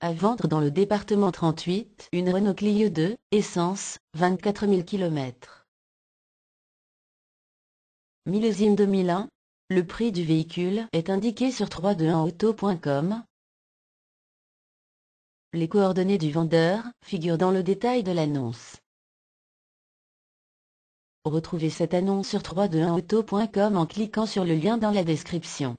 À vendre dans le département 38, une Renault Clio 2, essence, 24 000 km. Millésime 2001, le prix du véhicule est indiqué sur 321auto.com. Les coordonnées du vendeur figurent dans le détail de l'annonce. Retrouvez cette annonce sur 321auto.com en cliquant sur le lien dans la description.